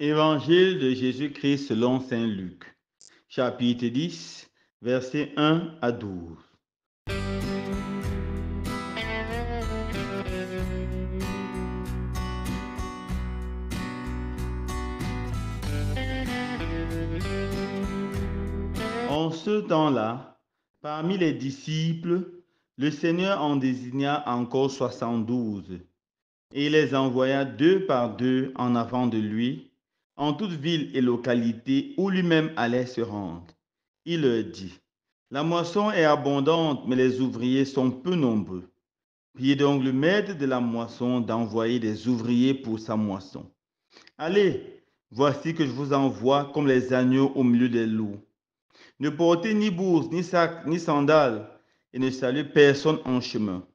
Évangile de Jésus-Christ selon Saint Luc, chapitre 10, versets 1 à 12. En ce temps-là, parmi les disciples, le Seigneur en désigna encore soixante-douze et les envoya deux par deux en avant de lui en toute ville et localité où lui-même allait se rendre. Il leur dit, La moisson est abondante, mais les ouvriers sont peu nombreux. Priez donc le maître de la moisson d'envoyer des ouvriers pour sa moisson. Allez, voici que je vous envoie comme les agneaux au milieu des loups. Ne portez ni bourse, ni sac, ni sandales, et ne saluez personne en chemin.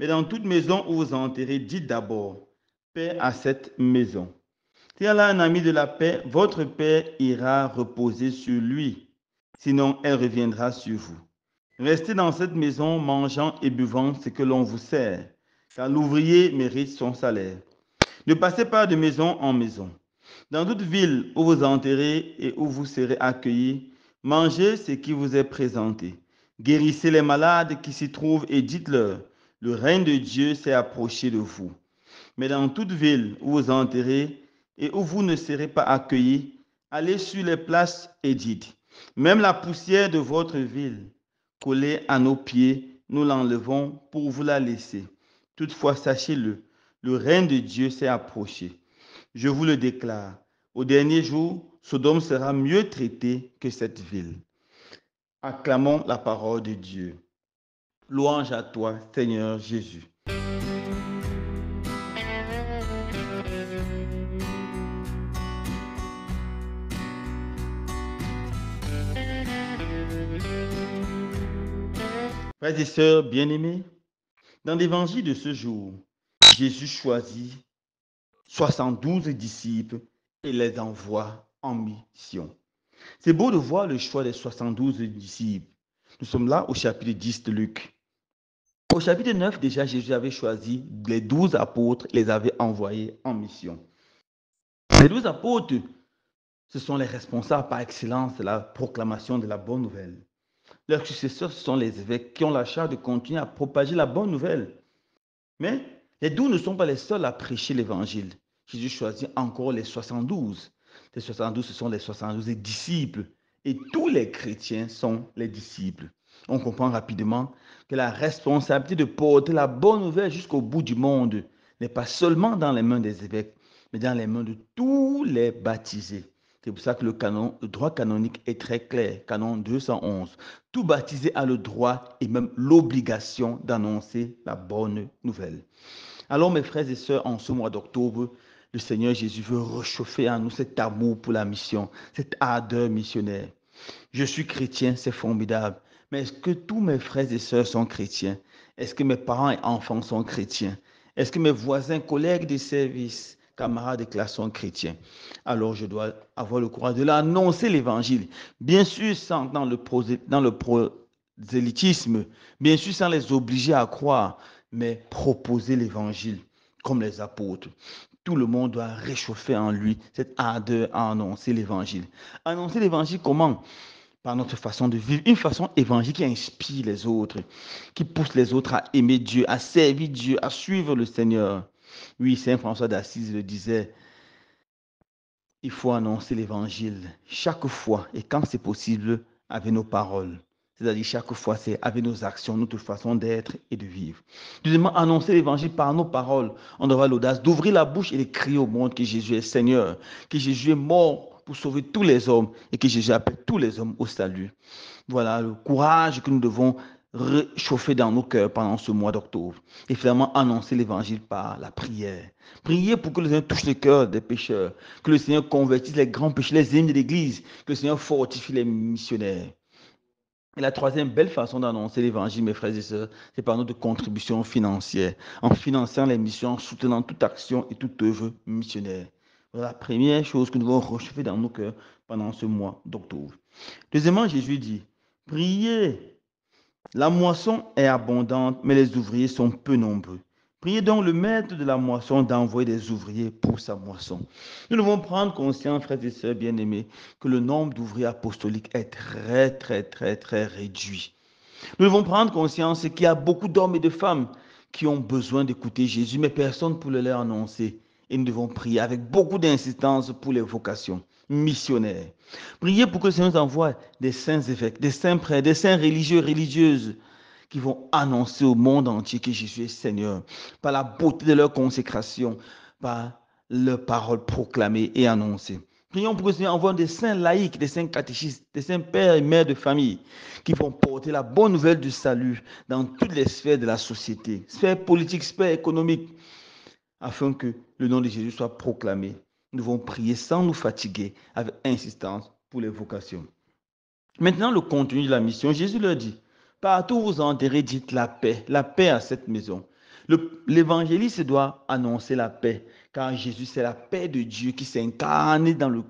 Mais dans toute maison où vous enterrez, dites d'abord, paix à cette maison tiens là, un ami de la paix, votre paix ira reposer sur lui, sinon elle reviendra sur vous. Restez dans cette maison mangeant et buvant ce que l'on vous sert, car l'ouvrier mérite son salaire. Ne passez pas de maison en maison. Dans toute ville où vous enterrez et où vous serez accueillis, mangez ce qui vous est présenté. Guérissez les malades qui s'y trouvent et dites-leur, le règne de Dieu s'est approché de vous. Mais dans toute ville où vous enterrez et où vous ne serez pas accueillis, allez sur les places et même la poussière de votre ville, collée à nos pieds, nous l'enlevons pour vous la laisser. Toutefois, sachez-le, le règne de Dieu s'est approché. Je vous le déclare, au dernier jour, Sodome sera mieux traité que cette ville. Acclamons la parole de Dieu. Louange à toi, Seigneur Jésus. Frères et sœurs bien-aimés, dans l'évangile de ce jour, Jésus choisit 72 disciples et les envoie en mission. C'est beau de voir le choix des 72 disciples. Nous sommes là au chapitre 10 de Luc. Au chapitre 9, déjà, Jésus avait choisi les 12 apôtres et les avait envoyés en mission. Les 12 apôtres, ce sont les responsables par excellence de la proclamation de la bonne nouvelle. Leurs successeurs sont les évêques qui ont la charge de continuer à propager la bonne nouvelle. Mais les douze ne sont pas les seuls à prêcher l'évangile. Jésus choisit encore les 72. Les 72, ce sont les 72 disciples. Et tous les chrétiens sont les disciples. On comprend rapidement que la responsabilité de porter la bonne nouvelle jusqu'au bout du monde n'est pas seulement dans les mains des évêques, mais dans les mains de tous les baptisés. C'est pour ça que le, droit canonique est très clair, canon 211. Tout baptisé a le droit et même l'obligation d'annoncer la bonne nouvelle. Alors mes frères et sœurs, en ce mois d'octobre, le Seigneur Jésus veut réchauffer en nous cet amour pour la mission, cette ardeur missionnaire. Je suis chrétien, c'est formidable. Mais est-ce que tous mes frères et sœurs sont chrétiens Est-ce que mes parents et enfants sont chrétiens Est-ce que mes voisins, collègues de service camarades et classons chrétiens. Alors je dois avoir le courage de l'annoncer l'évangile. Bien sûr, sans, dans, le dans le prosélytisme, bien sûr, sans les obliger à croire, mais proposer l'évangile comme les apôtres. Tout le monde doit réchauffer en lui cette ardeur à annoncer l'évangile. Annoncer l'évangile comment par notre façon de vivre, une façon évangile qui inspire les autres, qui pousse les autres à aimer Dieu, à servir Dieu, à suivre le Seigneur. Oui, Saint François d'Assise le disait, il faut annoncer l'évangile chaque fois et quand c'est possible avec nos paroles. C'est-à-dire chaque fois, c'est avec nos actions, notre façon d'être et de vivre. Deuxièmement, annoncer l'évangile par nos paroles. On avoir l'audace d'ouvrir la bouche et de crier au monde que Jésus est Seigneur, que Jésus est mort pour sauver tous les hommes et que Jésus appelle tous les hommes au salut. Voilà le courage que nous devons réchauffer dans nos cœurs pendant ce mois d'octobre et finalement annoncer l'évangile par la prière. Priez pour que le Seigneur touche le cœur des pécheurs, que le Seigneur convertisse les grands pécheurs, les ennemis de l'Église, que le Seigneur fortifie les missionnaires. Et la troisième belle façon d'annoncer l'évangile, mes frères et sœurs, c'est par notre contribution financière, en finançant les missions, soutenant toute action et toute œuvre missionnaire. Voilà la première chose que nous devons rechauffer dans nos cœurs pendant ce mois d'octobre. Deuxièmement, Jésus dit, priez la moisson est abondante, mais les ouvriers sont peu nombreux. Priez donc le maître de la moisson d'envoyer des ouvriers pour sa moisson. Nous devons prendre conscience, frères et sœurs bien-aimés, que le nombre d'ouvriers apostoliques est très, très, très, très réduit. Nous devons prendre conscience qu'il y a beaucoup d'hommes et de femmes qui ont besoin d'écouter Jésus, mais personne pour le leur annoncer et nous devons prier avec beaucoup d'insistance pour les vocations missionnaires. Priez pour que le Seigneur nous envoie des saints évêques, des saints prêtres, des saints religieux, religieuses qui vont annoncer au monde entier que Jésus est Seigneur par la beauté de leur consécration, par leur parole proclamée et annoncée. Prions pour que le Seigneur envoie des saints laïcs, des saints catéchistes, des saints pères et mères de famille qui vont porter la bonne nouvelle du salut dans toutes les sphères de la société, sphère politique, sphère économique, afin que le nom de Jésus soit proclamé. Nous devons prier sans nous fatiguer, avec insistance pour les vocations. Maintenant, le contenu de la mission, Jésus leur dit, partout où vous enterrez, dites la paix, la paix à cette maison. L'évangéliste doit annoncer la paix, car Jésus, c'est la paix de Dieu qui s'est dans le,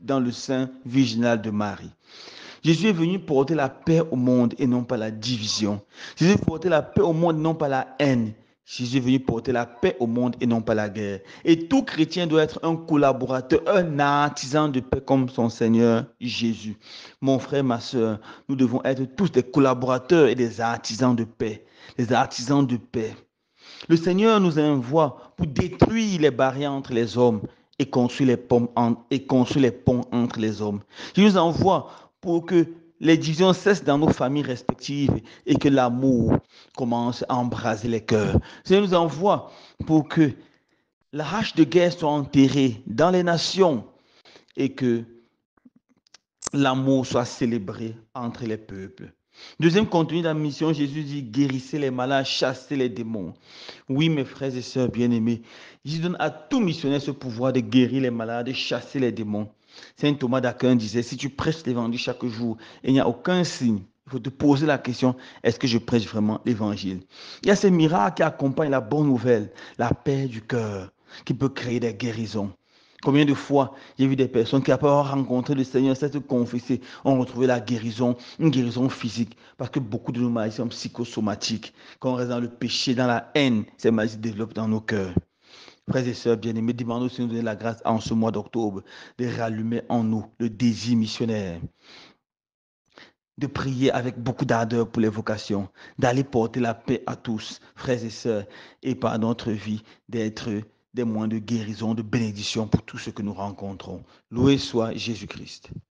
dans le sein virginal de Marie. Jésus est venu porter la paix au monde et non pas la division. Jésus est venu porter la paix au monde, et non pas la haine. Jésus est venu porter la paix au monde et non pas la guerre. Et tout chrétien doit être un collaborateur, un artisan de paix comme son Seigneur Jésus. Mon frère, ma soeur, nous devons être tous des collaborateurs et des artisans de paix. Les artisans de paix. Le Seigneur nous envoie pour détruire les barrières entre les hommes les, et construire les ponts entre les hommes. Il nous envoie pour que les divisions cessent dans nos familles respectives et que l'amour commence à embraser les cœurs. Seigneur nous envoie pour que la hache de guerre soit enterrée dans les nations et que l'amour soit célébré entre les peuples. Deuxième contenu de la mission, Jésus dit guérissez les malades, chassez les démons. Oui, mes frères et sœurs bien-aimés, Jésus donne à tout missionnaire ce pouvoir de guérir les malades, de chasser les démons. Saint Thomas d'Aquin disait, si tu prêches l'évangile chaque jour il n'y a aucun signe, il faut te poser la question, est-ce que je prêche vraiment l'évangile Il y a ces miracles qui accompagnent la bonne nouvelle, la paix du cœur, qui peut créer des guérisons. Combien de fois j'ai vu des personnes qui, après avoir rencontré le Seigneur, s'être confessées, ont retrouvé la guérison, une guérison physique. Parce que beaucoup de nos maladies sont psychosomatiques. Quand on reste dans le péché, dans la haine, ces maladies se développent dans nos cœurs. Frères et sœurs bien-aimés, demandons si nous donner la grâce en ce mois d'octobre de rallumer en nous le désir missionnaire de prier avec beaucoup d'ardeur pour les vocations, d'aller porter la paix à tous, frères et sœurs, et par notre vie, d'être des moyens de guérison, de bénédiction pour tout ce que nous rencontrons. Loué soit Jésus-Christ.